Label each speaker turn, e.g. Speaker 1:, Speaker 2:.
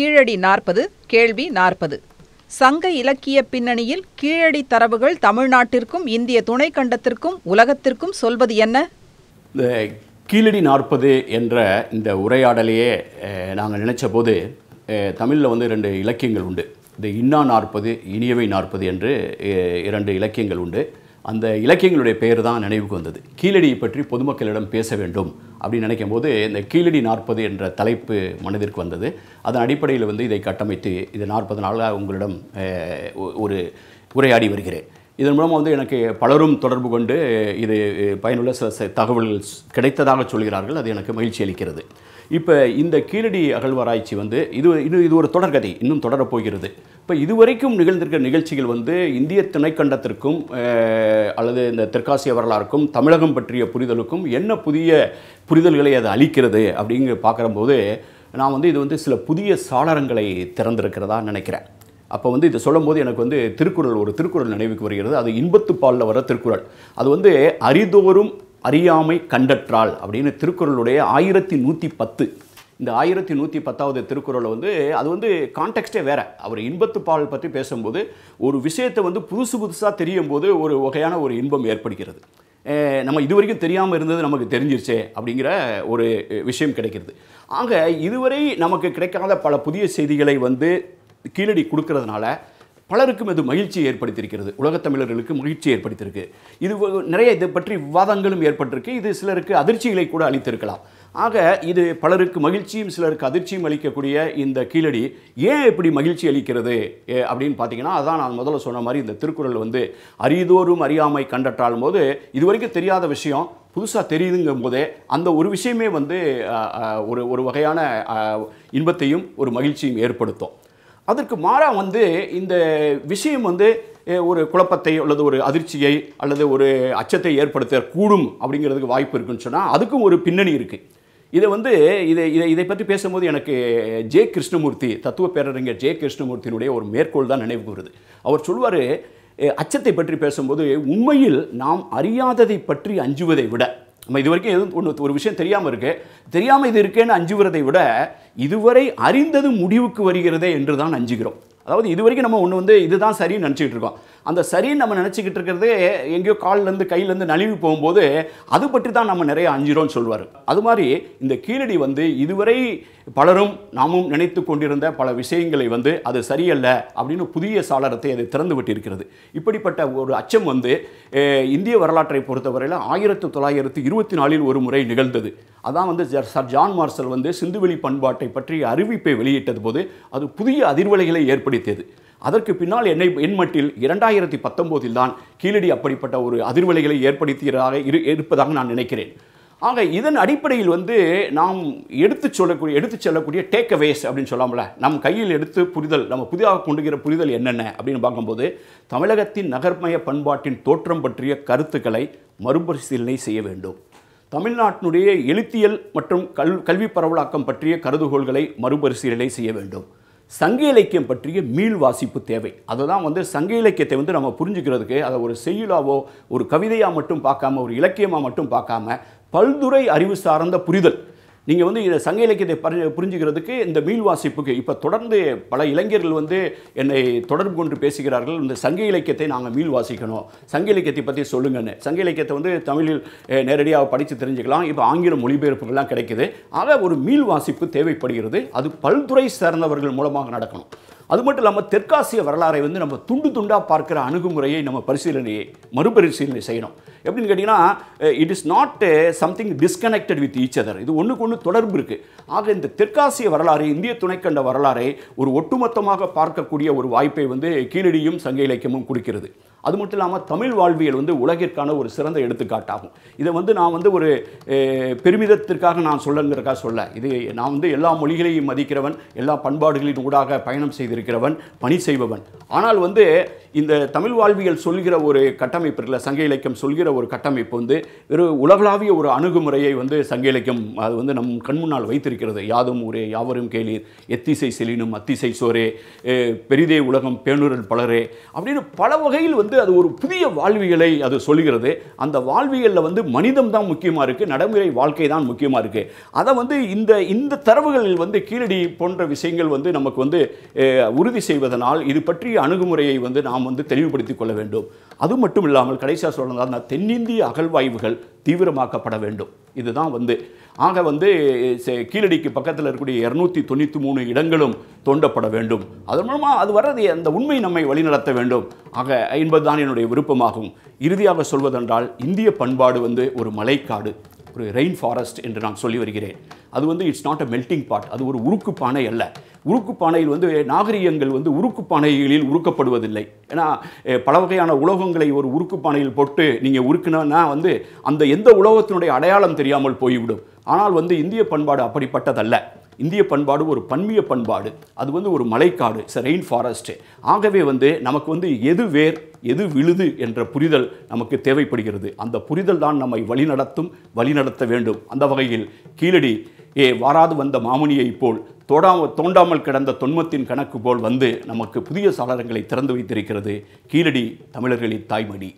Speaker 1: கீழடி நாற்பது கேள்வி நாற்பது சங்க இலக்கிய பின்னணியில் கீழடி தரவுகள் தமிழ்நாட்டிற்கும் இந்திய துணைக்கண்டத்திற்கும் உலகத்திற்கும் சொல்வது என்ன கீழடி நாற்பது என்ற இந்த உரையாடலையே நாங்கள் நினைச்ச போது தமிழில் வந்து ரெண்டு இலக்கியங்கள் உண்டு இந்த இன்னா நாற்பது இனியவை நாற்பது என்று இரண்டு இலக்கியங்கள் உண்டு அந்த இலக்கியங்களுடைய பெயர் தான் நினைவுக்கு வந்தது கீழடியை பற்றி பொதுமக்களிடம் பேச வேண்டும் அப்படின்னு நினைக்கும் போது இந்த கீழடி நாற்பது என்ற தலைப்பு மனதிற்கு வந்தது அதன் அடிப்படையில் வந்து இதை கட்டமைத்து இது நாற்பது நாளாக உங்களிடம் ஒரு உரையாடி வருகிறேன் இதன் மூலமாக வந்து எனக்கு பலரும் தொடர்பு கொண்டு இது பயனுள்ள சில தகவல்கள் கிடைத்ததாக சொல்கிறார்கள் அது எனக்கு மகிழ்ச்சி அளிக்கிறது இப்போ இந்த கீழடி அகழ்வாராய்ச்சி வந்து இது இன்னும் இது ஒரு தொடர்கதை இன்னும் தொடரப்போகிறது இப்போ இதுவரைக்கும் நிகழ்ந்திருக்கிற நிகழ்ச்சிகள் வந்து இந்திய துணைக்கண்டத்திற்கும் அல்லது இந்த தெற்காசிய வரலாறுக்கும் தமிழகம் பற்றிய புரிதலுக்கும் என்ன புதிய புரிதல்களை அது அளிக்கிறது அப்படிங்கு பார்க்குறம்போது நான் வந்து இது வந்து சில புதிய சாளரங்களை திறந்திருக்கிறதா நினைக்கிறேன் அப்போ வந்து இதை சொல்லும்போது எனக்கு வந்து திருக்குறள் ஒரு திருக்குறள் நினைவுக்கு வருகிறது அது இன்பத்து பாலில் வர திருக்குறள் அது வந்து அரிதோறும் அறியாமை கண்டற்றாள் அப்படின்னு திருக்குறளுடைய ஆயிரத்தி நூற்றி பத்து இந்த ஆயிரத்தி நூற்றி பத்தாவது திருக்குறளை வந்து அது வந்து கான்டெக்ஸ்டே வேறு அவர் இன்பத்து பால் பற்றி பேசும்போது ஒரு விஷயத்தை வந்து புதுசு புதுசாக தெரியும் போது ஒரு வகையான ஒரு இன்பம் ஏற்படுகிறது நம்ம இது வரைக்கும் தெரியாமல் இருந்தது நமக்கு தெரிஞ்சிருச்சே அப்படிங்கிற ஒரு விஷயம் கிடைக்கிறது ஆக இதுவரை நமக்கு கிடைக்காத பல புதிய செய்திகளை வந்து கீழடி கொடுக்கறதுனால பலருக்கும் இது மகிழ்ச்சியை ஏற்படுத்தியிருக்கிறது உலகத் தமிழர்களுக்கு மகிழ்ச்சி ஏற்படுத்தியிருக்கு இது நிறைய இது பற்றி விவாதங்களும் ஏற்பட்டிருக்கு இது சிலருக்கு அதிர்ச்சிகளை கூட அளித்திருக்கலாம் ஆக இது பலருக்கு மகிழ்ச்சியும் சிலருக்கு அதிர்ச்சியும் அளிக்கக்கூடிய இந்த கீழடி ஏன் இப்படி மகிழ்ச்சி அளிக்கிறது அப்படின்னு பார்த்தீங்கன்னா அதான் நான் முதல்ல சொன்ன மாதிரி இந்த திருக்குறள் வந்து அறிதோறும் அறியாமை கண்டற்றாலும் போது இதுவரைக்கும் தெரியாத விஷயம் புதுசாக தெரியுதுங்கும் போதே அந்த ஒரு விஷயமே வந்து ஒரு ஒரு வகையான இன்பத்தையும் ஒரு மகிழ்ச்சியும் ஏற்படுத்தும் அதற்கு மாறாக வந்து இந்த விஷயம் வந்து ஒரு குழப்பத்தை அல்லது ஒரு அதிர்ச்சியை அல்லது ஒரு அச்சத்தை ஏற்படுத்த கூடும் அப்படிங்கிறதுக்கு வாய்ப்பு இருக்குன்னு சொன்னால் அதுக்கும் ஒரு பின்னணி இருக்குது இதை வந்து இதை இதை இதை பற்றி பேசும்போது எனக்கு ஜே கிருஷ்ணமூர்த்தி தத்துவ பேரறிஞர் ஜே கிருஷ்ணமூர்த்தியினுடைய ஒரு மேற்கோள் தான் நினைவுக்கு வருது அவர் சொல்வார் அச்சத்தை பற்றி பேசும்போது உண்மையில் நாம் அறியாததை பற்றி அஞ்சுவதை விட நம்ம இது வரைக்கும் எதுவும் ஒன்று ஒரு விஷயம் தெரியாமல் இருக்குது தெரியாமல் இது இருக்கேன்னு அஞ்சுவதை விட இதுவரை அறிந்தது முடிவுக்கு வருகிறதே என்று தான் அஞ்சுகிறோம் அதாவது இது வரைக்கும் நம்ம ஒன்று வந்து இதுதான் சரின்னு நினச்சிக்கிட்டு இருக்கோம் அந்த சரின்னு நம்ம நினச்சிக்கிட்டு இருக்கிறதே எங்கேயோ கால்லேருந்து கையிலேருந்து நழுவி போகும்போது அது பற்றி தான் நம்ம நிறைய அஞ்சிரோன்னு சொல்வார் அது மாதிரி இந்த கீழடி வந்து இதுவரை பலரும் நாமும் நினைத்து கொண்டிருந்த பல விஷயங்களை வந்து அது சரியல்ல அப்படின்னு புதிய சாளரத்தை அது திறந்து விட்டிருக்கிறது இப்படிப்பட்ட ஒரு அச்சம் வந்து இந்திய வரலாற்றை பொறுத்தவரையில் ஆயிரத்தி தொள்ளாயிரத்தி இருபத்தி நாலில் ஒரு முறை நிகழ்ந்தது அதான் வந்து சர் ஜான் மார்சல் வந்து சிந்துவெளி பண்பாட்டை பற்றி அறிவிப்பை வெளியிட்டது போது அது புதிய அதிர்வலைகளை ஏற்படுத்தி வெடித்தது அதற்கு பின்னால் என்னை என் மட்டில் இரண்டாயிரத்தி பத்தொம்போதில் தான் கீழடி அப்படிப்பட்ட ஒரு அதிர்வலைகளை ஏற்படுத்தியதாக இரு இருப்பதாக நான் நினைக்கிறேன் ஆக இதன் அடிப்படையில் வந்து நாம் எடுத்து சொல்லக்கூடிய எடுத்து செல்லக்கூடிய டேக் அவேஸ் அப்படின்னு சொல்லாமல நம் கையில் எடுத்து புரிதல் நம்ம புதிதாக கொண்டுகிற புரிதல் என்னென்ன அப்படின்னு பார்க்கும்போது தமிழகத்தின் நகர்மய பண்பாட்டின் தோற்றம் பற்றிய கருத்துக்களை மறுபரிசீலனை செய்ய வேண்டும் தமிழ்நாட்டினுடைய எழுத்தியல் மற்றும் கல் கல்வி பரவலாக்கம் பற்றிய கருதுகோள்களை மறுபரிசீலனை செய்ய வேண்டும் சங்க இலக்கியம் பற்றிய மீள் வாசிப்பு தேவை அதுதான் வந்து சங்க இலக்கியத்தை வந்து நம்ம புரிஞ்சுக்கிறதுக்கு அதை ஒரு செய்யுளாவோ ஒரு கவிதையாக மட்டும் பார்க்காம ஒரு இலக்கியமாக மட்டும் பார்க்காம பல்துறை அறிவு சார்ந்த புரிதல் நீங்கள் வந்து இதை சங்க இலக்கியத்தை புரிஞ்சுக்கிறதுக்கு இந்த மீள் வாசிப்புக்கு இப்போ தொடர்ந்து பல இளைஞர்கள் வந்து என்னை தொடர்பு கொண்டு பேசுகிறார்கள் இந்த சங்க இலக்கியத்தை நாங்கள் மீள் வாசிக்கணும் சங்க இலக்கியத்தை பற்றி சொல்லுங்கன்னு சங்க இலக்கியத்தை வந்து தமிழில் நேரடியாக படித்து தெரிஞ்சுக்கலாம் இப்போ ஆங்கில மொழிபெயர்ப்புகள்லாம் கிடைக்குது ஆக ஒரு மீள் வாசிப்பு தேவைப்படுகிறது அது பல்துறை சார்ந்தவர்கள் மூலமாக நடக்கணும் அது மட்டும் இல்லாமல் தெற்காசிய வரலாறை வந்து நம்ம துண்டு துண்டாக பார்க்குற அணுகுமுறையை நம்ம பரிசீலனையை மறுபரிசீலனை செய்யணும் எப்படின்னு கேட்டிங்கன்னா it is not something disconnected with each other இது ஒன்றுக்கு ஒன்று தொடர்பு இருக்குது ஆக இந்த தெற்காசிய வரலாறு இந்திய துணைக்கண்ட வரலாறை ஒரு ஒட்டுமொத்தமாக பார்க்கக்கூடிய ஒரு வாய்ப்பை வந்து கீழடியும் சங்க இலக்கியமும் கொடுக்கிறது அது மட்டும் இல்லாமல் தமிழ் வாழ்வியல் வந்து உலகிற்கான ஒரு சிறந்த எடுத்துக்காட்டாகும் இதை வந்து நான் வந்து ஒரு பெருமிதத்திற்காக நான் சொல்லுங்கிறக்காக சொல்ல இது நான் வந்து எல்லா மொழிகளையும் மதிக்கிறவன் எல்லா பண்பாடுகளின் ஊடாக பயணம் செய்திருக்கேன் இருக்கிறவன் பணி செய்பவன் ஆனால் வந்து இந்த தமிழ் வாழ்வியல் சொல்கிற ஒரு கட்டமைப்பு இருக்குல்ல சங்க இலக்கியம் சொல்கிற ஒரு கட்டமைப்பு வந்து ஒரு உலகளாவிய ஒரு அணுகுமுறையை வந்து சங்க இலக்கியம் அது வந்து நம் கண்முன்னால் வைத்திருக்கிறது யாதும் ஊரே யாவரும் கேளீர் எத்திசை செலினும் அத்திசை சோரே பெரிதே உலகம் பேணுரல் பலரே அப்படின்னு பல வகையில் வந்து அது ஒரு புதிய வாழ்வியலை அது சொல்கிறது அந்த வாழ்வியலில் வந்து மனிதம் தான் முக்கியமாக இருக்குது நடைமுறை வாழ்க்கை தான் முக்கியமாக இருக்குது அதை வந்து இந்த இந்த தரவுகளில் வந்து கீழடி போன்ற விஷயங்கள் வந்து நமக்கு வந்து உறுதி செய்வதனால் இது பற்றிய அணுகுமுறையை வந்து நாம் வந்து தெளிவுபடுத்திக் கொள்ள வேண்டும் அது மட்டும் இல்லாமல் கடைசியாக சொல்லணும் தென்னிந்திய அகழ்வாய்வுகள் தீவிரமாக்கப்பட வேண்டும் இதுதான் வந்து ஆக வந்து கீழடிக்கு பக்கத்தில் இருக்கக்கூடிய இரநூத்தி தொண்ணூற்றி மூணு இடங்களும் தோண்டப்பட வேண்டும் அதன் மூலமாக அது வர்றது அந்த உண்மை நம்மை வழிநடத்த வேண்டும் ஆக என்பதுதான் என்னுடைய விருப்பமாகும் இறுதியாக சொல்வதென்றால் இந்திய பண்பாடு வந்து ஒரு மலைக்காடு ஒரு ரெயின் ஃபாரஸ்ட் என்று நான் சொல்லி வருகிறேன் அது வந்து it's not a melting pot அது ஒரு உருக்கு பானை அல்ல உருக்கு பானையில் வந்து நாகரிகங்கள் வந்து உருக்கு பானைகளில் உருக்கப்படுவதில்லை ஏன்னா பல வகையான உலோகங்களை ஒரு உருக்கு பானையில் போட்டு நீங்கள் உருக்குனா வந்து அந்த எந்த உலோகத்தினுடைய அடையாளம் தெரியாமல் போய்விடும் ஆனால் வந்து இந்திய பண்பாடு அப்படிப்பட்டதல்ல இந்திய பண்பாடு ஒரு பன்மிய பண்பாடு அது வந்து ஒரு மலைக்காடு இட்ஸ் ரெயின் ஃபாரஸ்ட்டு ஆகவே வந்து நமக்கு வந்து எது வேர் எது விழுது என்ற புரிதல் நமக்கு தேவைப்படுகிறது அந்த புரிதல் தான் நம்மை வழிநடத்தும் வழிநடத்த வேண்டும் அந்த வகையில் கீழடி ஏ வாராது வந்த மாமுனியைப் போல் தோடாம தோண்டாமல் கிடந்த தொன்மத்தின் கணக்கு போல் வந்து நமக்கு புதிய சாளரங்களை திறந்து வைத்திருக்கிறது கீழடி தமிழர்களின் தாய்மடி